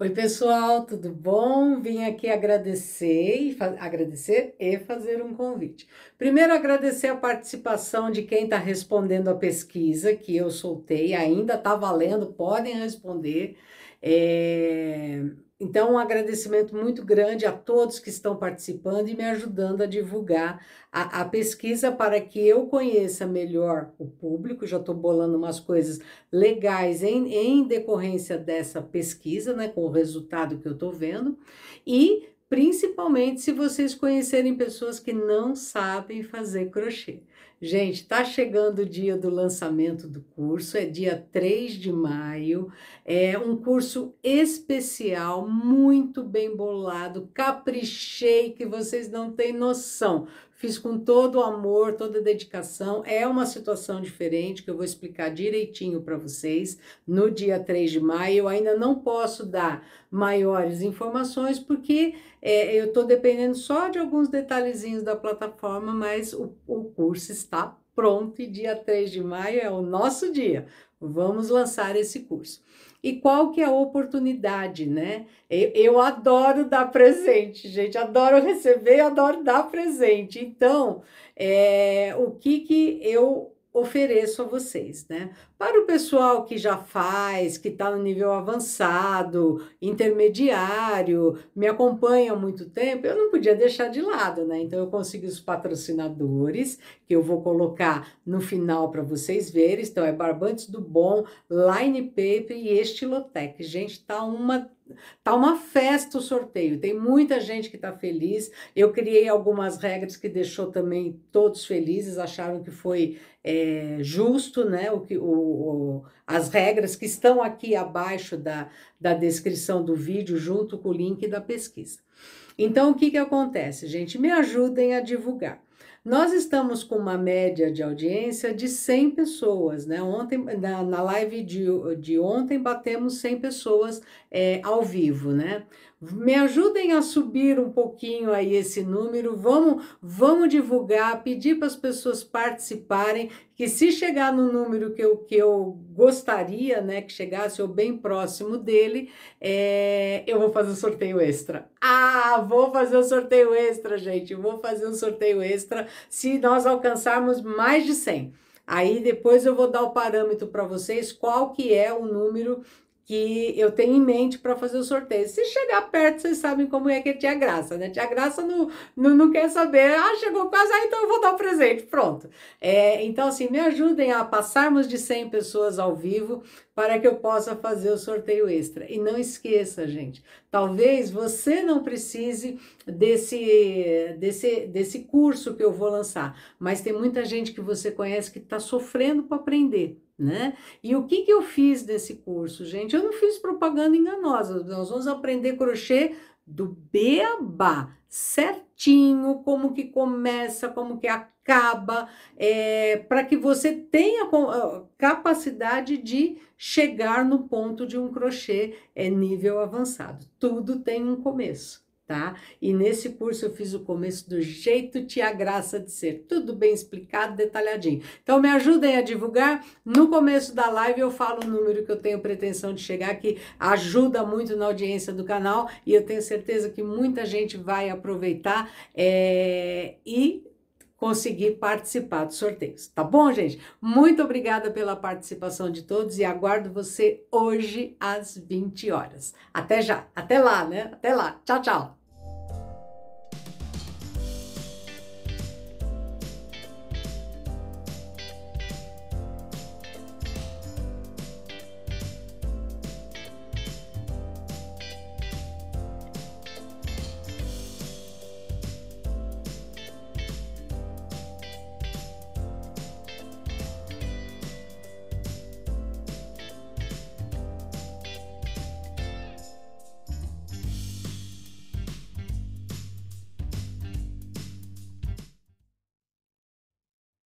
Oi, pessoal, tudo bom? Vim aqui agradecer e, agradecer e fazer um convite. Primeiro, agradecer a participação de quem está respondendo a pesquisa que eu soltei, ainda está valendo, podem responder. É... Então, um agradecimento muito grande a todos que estão participando e me ajudando a divulgar a, a pesquisa para que eu conheça melhor o público. Já estou bolando umas coisas legais em, em decorrência dessa pesquisa, né, com o resultado que eu estou vendo. E principalmente se vocês conhecerem pessoas que não sabem fazer crochê. Gente, está chegando o dia do lançamento do curso, é dia 3 de maio. É um curso especial, muito bem bolado, caprichei que vocês não têm noção. Fiz com todo o amor, toda a dedicação. É uma situação diferente que eu vou explicar direitinho para vocês no dia 3 de maio. Eu ainda não posso dar maiores informações porque é, eu estou dependendo só de alguns detalhezinhos da plataforma, mas o, o curso está está pronto e dia 3 de maio é o nosso dia. Vamos lançar esse curso. E qual que é a oportunidade, né? Eu, eu adoro dar presente, gente. Adoro receber, adoro dar presente. Então, é, o que que eu ofereço a vocês, né? Para o pessoal que já faz, que está no nível avançado, intermediário, me acompanha há muito tempo, eu não podia deixar de lado, né? Então eu consegui os patrocinadores, que eu vou colocar no final para vocês verem. Então é Barbantes do Bom, Line Paper e Estilotec. Gente, tá uma Tá uma festa o sorteio, tem muita gente que está feliz. Eu criei algumas regras que deixou também todos felizes, acharam que foi é, justo, né? O que o as regras que estão aqui abaixo da, da descrição do vídeo, junto com o link da pesquisa. Então, o que, que acontece, gente? Me ajudem a divulgar. Nós estamos com uma média de audiência de 100 pessoas, né? Ontem, na, na live de, de ontem, batemos 100 pessoas é, ao vivo, né? Me ajudem a subir um pouquinho aí esse número. Vamos, vamos divulgar, pedir para as pessoas participarem. Que se chegar no número que eu, que eu gostaria, né, que chegasse ou bem próximo dele, é, eu vou fazer um sorteio extra. Ah, vou fazer um sorteio extra, gente. Vou fazer um sorteio extra se nós alcançarmos mais de 100. Aí depois eu vou dar o parâmetro para vocês qual que é o número que eu tenho em mente para fazer o sorteio. Se chegar perto, vocês sabem como é que é Tia Graça, né? Tia Graça não, não, não quer saber, ah, chegou quase, ah, então eu vou dar o um presente, pronto. É, então, assim, me ajudem a passarmos de 100 pessoas ao vivo para que eu possa fazer o sorteio extra. E não esqueça, gente, talvez você não precise desse, desse, desse curso que eu vou lançar, mas tem muita gente que você conhece que está sofrendo para aprender né? E o que, que eu fiz desse curso, gente? Eu não fiz propaganda enganosa, nós vamos aprender crochê do beabá, certinho, como que começa, como que acaba, é, para que você tenha ah, capacidade de chegar no ponto de um crochê é, nível avançado. Tudo tem um começo tá? E nesse curso eu fiz o começo do jeito tinha graça de ser, tudo bem explicado, detalhadinho. Então me ajudem a divulgar. No começo da live eu falo o número que eu tenho pretensão de chegar, que ajuda muito na audiência do canal e eu tenho certeza que muita gente vai aproveitar é... e conseguir participar dos sorteios. Tá bom, gente? Muito obrigada pela participação de todos e aguardo você hoje às 20 horas. Até já, até lá, né? Até lá. Tchau, tchau.